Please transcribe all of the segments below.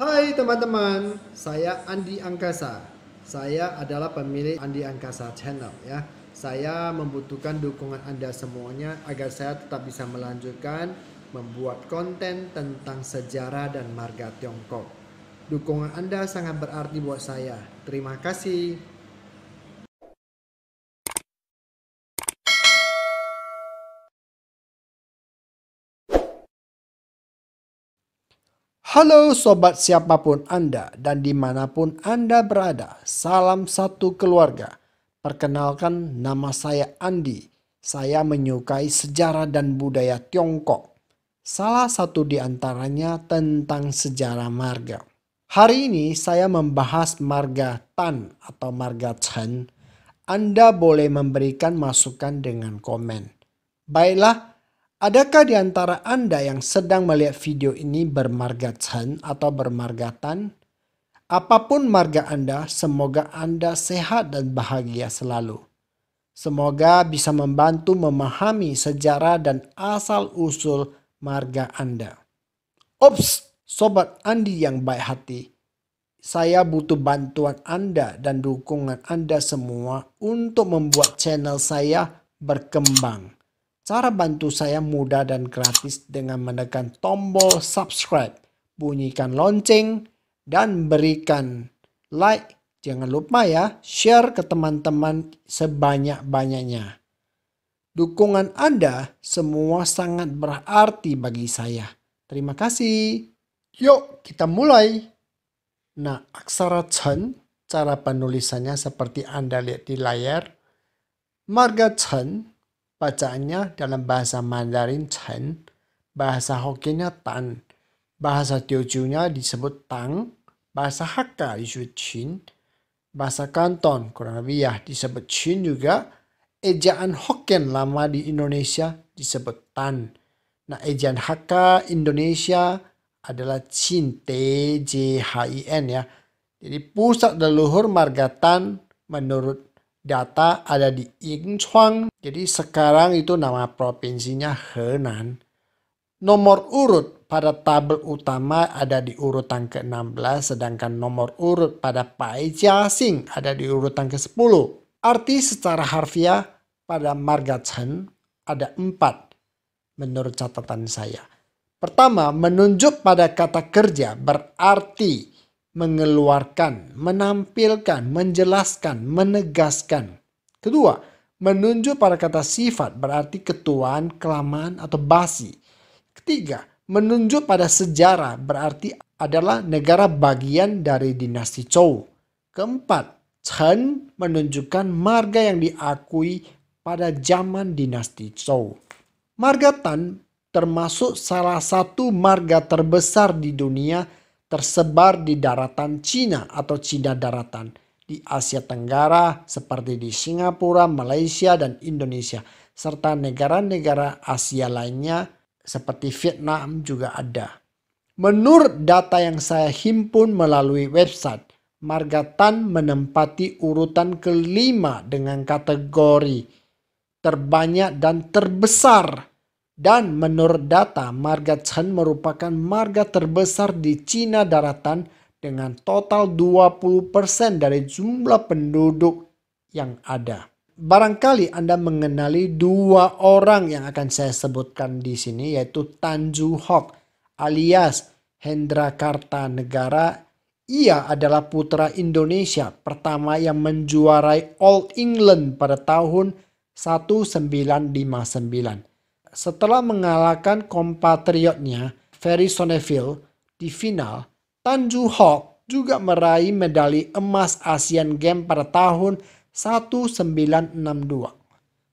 Hai teman-teman, saya Andi Angkasa. Saya adalah pemilik Andi Angkasa Channel ya. Saya membutuhkan dukungan Anda semuanya agar saya tetap bisa melanjutkan membuat konten tentang sejarah dan marga Tiongkok. Dukungan Anda sangat berarti buat saya. Terima kasih. Halo sobat siapapun Anda dan dimanapun Anda berada, salam satu keluarga. Perkenalkan nama saya Andi. Saya menyukai sejarah dan budaya Tiongkok. Salah satu di antaranya tentang sejarah marga. Hari ini saya membahas marga Tan atau marga Chen. Anda boleh memberikan masukan dengan komen. Baiklah, Adakah di antara Anda yang sedang melihat video ini bermarga Chen atau bermarga Tan? Apapun marga Anda, semoga Anda sehat dan bahagia selalu. Semoga bisa membantu memahami sejarah dan asal-usul marga Anda. Ops, Sobat Andi yang baik hati, saya butuh bantuan Anda dan dukungan Anda semua untuk membuat channel saya berkembang. Cara bantu saya mudah dan gratis dengan menekan tombol subscribe, bunyikan lonceng, dan berikan like. Jangan lupa ya, share ke teman-teman sebanyak-banyaknya. Dukungan Anda semua sangat berarti bagi saya. Terima kasih. Yuk, kita mulai. Nah, aksara Chen, cara penulisannya seperti Anda lihat di layar. Marga Chen Bacaannya dalam bahasa Mandarin Chen, bahasa Hokkienya Tan, bahasa Teochew-nya disebut Tang, bahasa Hakka disebut Chin, bahasa Kanton kurang lebih ya disebut Chin juga, ejaan Hokkien lama di Indonesia disebut Tan. Nah, ejaan Hakka Indonesia adalah Chin T J H I N ya. Jadi pusat leluhur marga Tan menurut data ada di Yingchuang. Jadi sekarang itu nama provinsinya Henan. Nomor urut pada tabel utama ada di urutan ke-16 sedangkan nomor urut pada Pai Jiaxing ada di urutan ke-10. Arti secara harfiah pada marga Chen ada empat menurut catatan saya. Pertama, menunjuk pada kata kerja berarti mengeluarkan, menampilkan, menjelaskan, menegaskan. Kedua, menunjuk pada kata sifat berarti ketuaan, kelamaan, atau basi. Ketiga, menunjuk pada sejarah berarti adalah negara bagian dari dinasti Zhou. Keempat, Chen menunjukkan marga yang diakui pada zaman dinasti Zhou. Marga Tan termasuk salah satu marga terbesar di dunia tersebar di daratan Cina atau Cina daratan di Asia Tenggara seperti di Singapura, Malaysia, dan Indonesia serta negara-negara Asia lainnya seperti Vietnam juga ada. Menurut data yang saya himpun melalui website, Margatan menempati urutan kelima dengan kategori terbanyak dan terbesar dan menurut data, marga Chen merupakan marga terbesar di Cina daratan dengan total 20% dari jumlah penduduk yang ada. Barangkali Anda mengenali dua orang yang akan saya sebutkan di sini yaitu Tan Ju Hok alias Hendra Kartanegara. Ia adalah putra Indonesia pertama yang menjuarai All England pada tahun 1959 setelah mengalahkan kompatriotnya Ferry Sonneville di final, Tan Ju juga meraih medali emas Asian Games pada tahun 1962.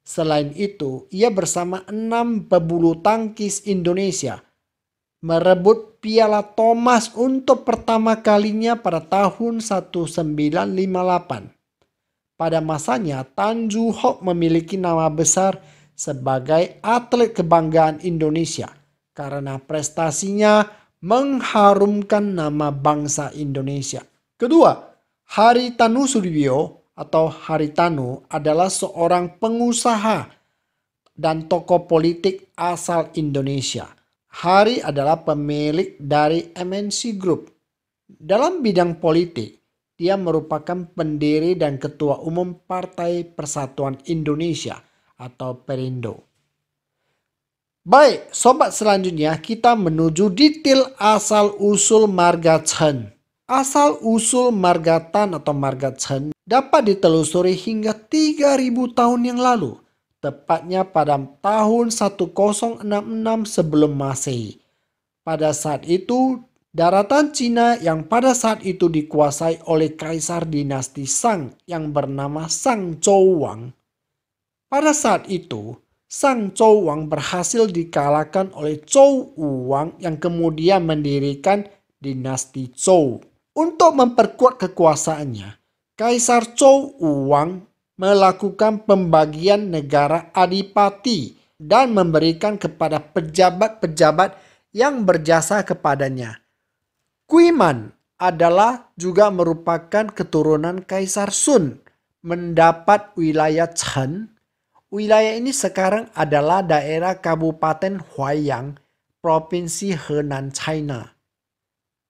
Selain itu, ia bersama enam pebulu tangkis Indonesia merebut Piala Thomas untuk pertama kalinya pada tahun 1958. Pada masanya, Tan Ju memiliki nama besar sebagai atlet kebanggaan Indonesia karena prestasinya mengharumkan nama bangsa Indonesia. Kedua, Hari Tanu Sudibyo atau Hari Tanu adalah seorang pengusaha dan tokoh politik asal Indonesia. Hari adalah pemilik dari MNC Group. Dalam bidang politik, dia merupakan pendiri dan ketua umum Partai Persatuan Indonesia atau perindo. Baik, sobat selanjutnya kita menuju detail asal-usul marga Chen. Asal-usul marga Tan atau marga Chen dapat ditelusuri hingga 3000 tahun yang lalu, tepatnya pada tahun 1066 sebelum Masehi. Pada saat itu, daratan Cina yang pada saat itu dikuasai oleh kaisar dinasti Sang yang bernama Sang Chou Wang pada saat itu, Sang Chou Wang berhasil dikalahkan oleh Wu Wang yang kemudian mendirikan dinasti Chou. Untuk memperkuat kekuasaannya, Kaisar Wu Wang melakukan pembagian negara adipati dan memberikan kepada pejabat-pejabat yang berjasa kepadanya. Kuiman adalah juga merupakan keturunan Kaisar Sun, mendapat wilayah Chen Wilayah ini sekarang adalah daerah Kabupaten Huaiyang, Provinsi Henan, China.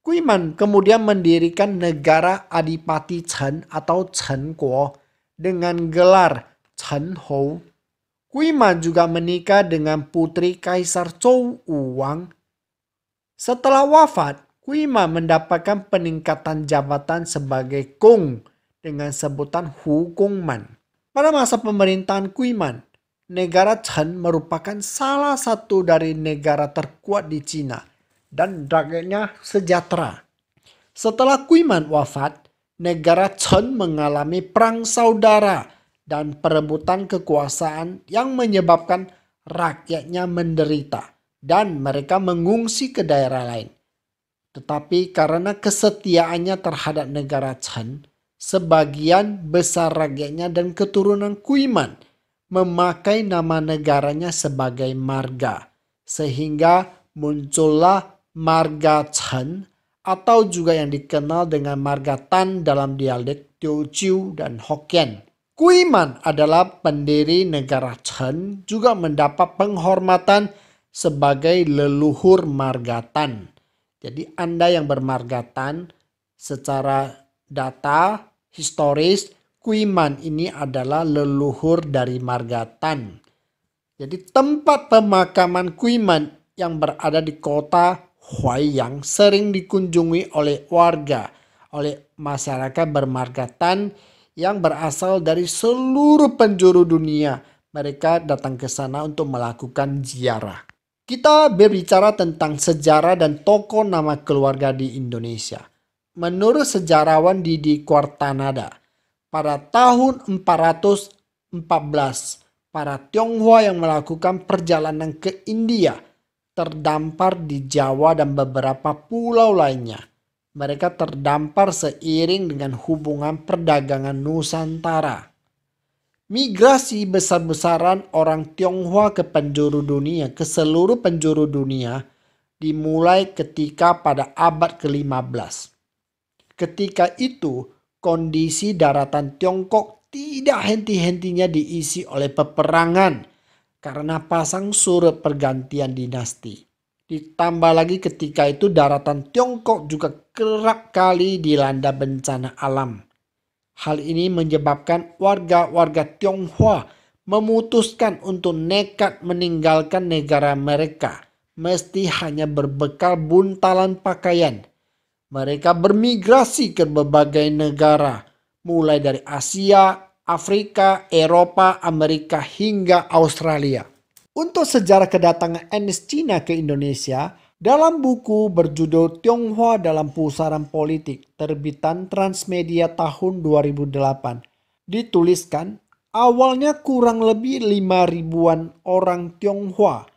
Kuiman kemudian mendirikan negara Adipati Chen atau Chen Guo dengan gelar Chen Hou. Kuiman juga menikah dengan putri Kaisar Zhou Wang. Setelah wafat, Kuiman mendapatkan peningkatan jabatan sebagai Kung dengan sebutan Hu Man. Pada masa pemerintahan Kuiman, negara Chen merupakan salah satu dari negara terkuat di Cina dan rakyatnya sejahtera. Setelah Kuiman wafat, negara Chen mengalami perang saudara dan perebutan kekuasaan yang menyebabkan rakyatnya menderita dan mereka mengungsi ke daerah lain. Tetapi karena kesetiaannya terhadap negara Chen, sebagian besar rakyatnya dan keturunan Kuiman memakai nama negaranya sebagai marga, sehingga muncullah marga Chen atau juga yang dikenal dengan marga Tan dalam dialek Teochew dan Hokkien. Kuiman adalah pendiri negara Chen juga mendapat penghormatan sebagai leluhur marga Tan. Jadi Anda yang bermarga Tan secara data historis Kuiman ini adalah leluhur dari Margatan. Jadi tempat pemakaman Kuiman yang berada di kota Huayang sering dikunjungi oleh warga, oleh masyarakat bermargatan yang berasal dari seluruh penjuru dunia. Mereka datang ke sana untuk melakukan ziarah. Kita berbicara tentang sejarah dan tokoh nama keluarga di Indonesia menurut sejarawan Didi Quartanada. Pada tahun 414, para Tionghoa yang melakukan perjalanan ke India terdampar di Jawa dan beberapa pulau lainnya. Mereka terdampar seiring dengan hubungan perdagangan Nusantara. Migrasi besar-besaran orang Tionghoa ke penjuru dunia, ke seluruh penjuru dunia, dimulai ketika pada abad ke-15. Ketika itu, kondisi daratan Tiongkok tidak henti-hentinya diisi oleh peperangan karena pasang surut pergantian dinasti. Ditambah lagi ketika itu daratan Tiongkok juga kerap kali dilanda bencana alam. Hal ini menyebabkan warga-warga Tionghoa memutuskan untuk nekat meninggalkan negara mereka. Mesti hanya berbekal buntalan pakaian mereka bermigrasi ke berbagai negara, mulai dari Asia, Afrika, Eropa, Amerika, hingga Australia. Untuk sejarah kedatangan etnis Cina ke Indonesia, dalam buku berjudul Tionghoa dalam Pusaran Politik, terbitan Transmedia tahun 2008, dituliskan awalnya kurang lebih lima ribuan orang Tionghoa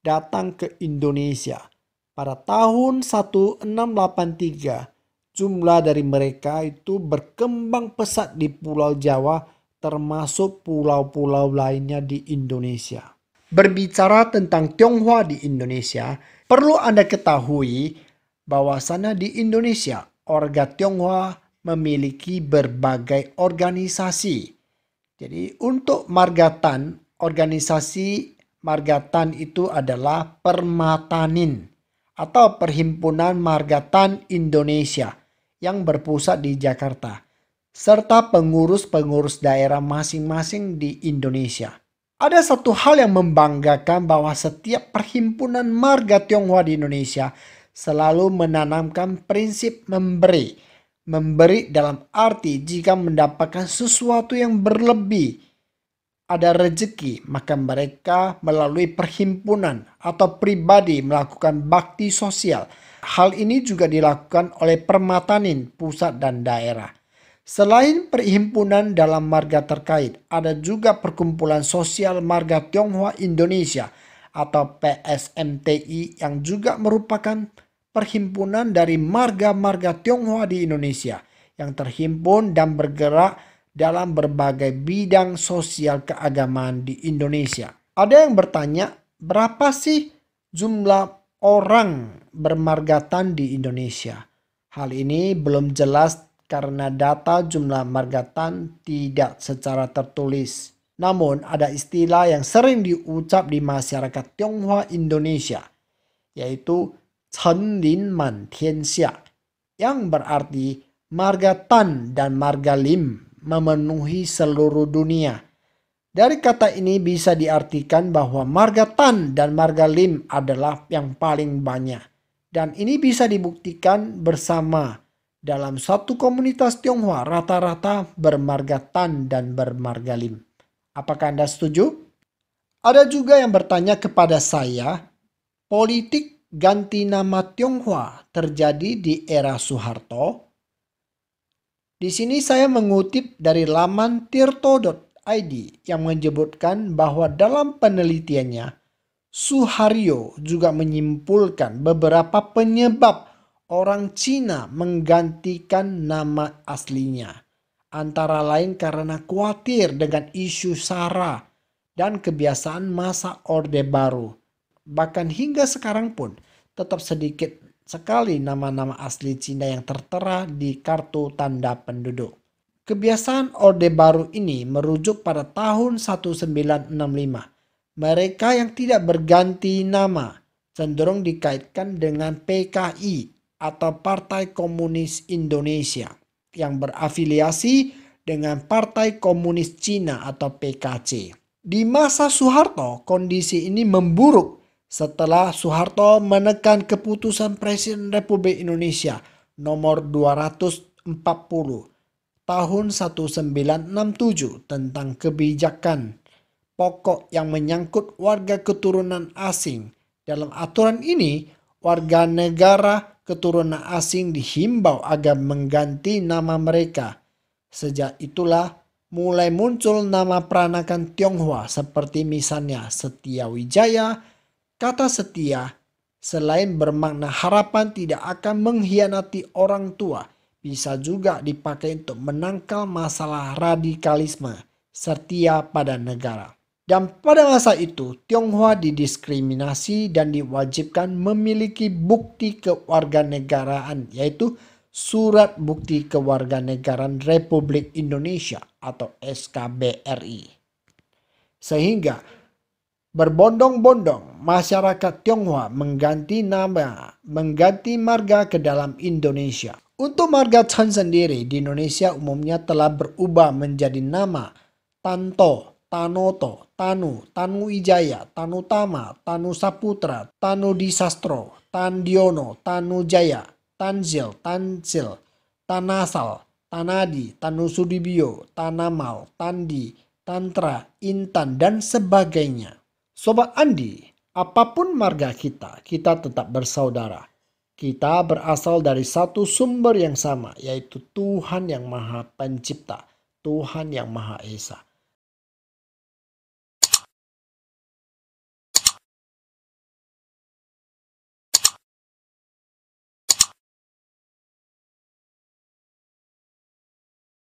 datang ke Indonesia – pada tahun 1683, jumlah dari mereka itu berkembang pesat di Pulau Jawa termasuk pulau-pulau lainnya di Indonesia. Berbicara tentang Tionghoa di Indonesia, perlu Anda ketahui bahwa sana di Indonesia, Orga Tionghoa memiliki berbagai organisasi. Jadi untuk Margatan, organisasi Margatan itu adalah Permatanin atau Perhimpunan Margatan Indonesia yang berpusat di Jakarta serta pengurus-pengurus daerah masing-masing di Indonesia. Ada satu hal yang membanggakan bahwa setiap perhimpunan marga Tionghoa di Indonesia selalu menanamkan prinsip memberi. Memberi dalam arti jika mendapatkan sesuatu yang berlebih ada rezeki, maka mereka melalui perhimpunan atau pribadi melakukan bakti sosial. Hal ini juga dilakukan oleh permatanin pusat dan daerah. Selain perhimpunan dalam marga terkait, ada juga perkumpulan sosial marga Tionghoa Indonesia atau PSMTI yang juga merupakan perhimpunan dari marga-marga Tionghoa di Indonesia yang terhimpun dan bergerak dalam berbagai bidang sosial keagamaan di Indonesia. Ada yang bertanya, berapa sih jumlah orang bermargatan di Indonesia? Hal ini belum jelas karena data jumlah margatan tidak secara tertulis. Namun ada istilah yang sering diucap di masyarakat Tionghoa Indonesia yaitu Chen Lin Man Tian Xia, yang berarti margatan dan margalim memenuhi seluruh dunia. Dari kata ini bisa diartikan bahwa marga Tan dan marga Lim adalah yang paling banyak. Dan ini bisa dibuktikan bersama. Dalam satu komunitas Tionghoa rata-rata bermarga Tan dan bermarga Lim. Apakah Anda setuju? Ada juga yang bertanya kepada saya, politik ganti nama Tionghoa terjadi di era Soeharto di sini saya mengutip dari laman tirto.id yang menyebutkan bahwa dalam penelitiannya, Suharyo juga menyimpulkan beberapa penyebab orang Cina menggantikan nama aslinya. Antara lain karena khawatir dengan isu SARA dan kebiasaan masa Orde Baru. Bahkan hingga sekarang pun tetap sedikit sekali nama-nama asli Cina yang tertera di kartu tanda penduduk. Kebiasaan Orde Baru ini merujuk pada tahun 1965. Mereka yang tidak berganti nama cenderung dikaitkan dengan PKI atau Partai Komunis Indonesia yang berafiliasi dengan Partai Komunis Cina atau PKC. Di masa Soeharto, kondisi ini memburuk setelah Soeharto menekan keputusan Presiden Republik Indonesia nomor 240 tahun 1967 tentang kebijakan pokok yang menyangkut warga keturunan asing. Dalam aturan ini, warga negara keturunan asing dihimbau agar mengganti nama mereka. Sejak itulah mulai muncul nama peranakan Tionghoa seperti misalnya Setiawijaya, Kata setia selain bermakna harapan tidak akan mengkhianati orang tua, bisa juga dipakai untuk menangkal masalah radikalisme setia pada negara. Dan pada masa itu, Tionghoa didiskriminasi dan diwajibkan memiliki bukti kewarganegaraan, yaitu Surat Bukti Kewarganegaraan Republik Indonesia atau SKBRI. Sehingga berbondong-bondong masyarakat Tionghoa mengganti nama, mengganti marga ke dalam Indonesia. Untuk marga Chan sendiri di Indonesia umumnya telah berubah menjadi nama Tanto, Tanoto, Tanu, Tanu Ijaya, Tanu Tama, Tanu Saputra, Tanu Disastro, Diono, Tanu Jaya, Tanzil, Tansil, Tanasal, Tanadi, Tanu Sudibio, Tanamal, Tandi, Tantra, Intan, dan sebagainya. Sobat Andi, Apapun marga kita, kita tetap bersaudara. Kita berasal dari satu sumber yang sama, yaitu Tuhan yang Maha Pencipta, Tuhan yang Maha Esa.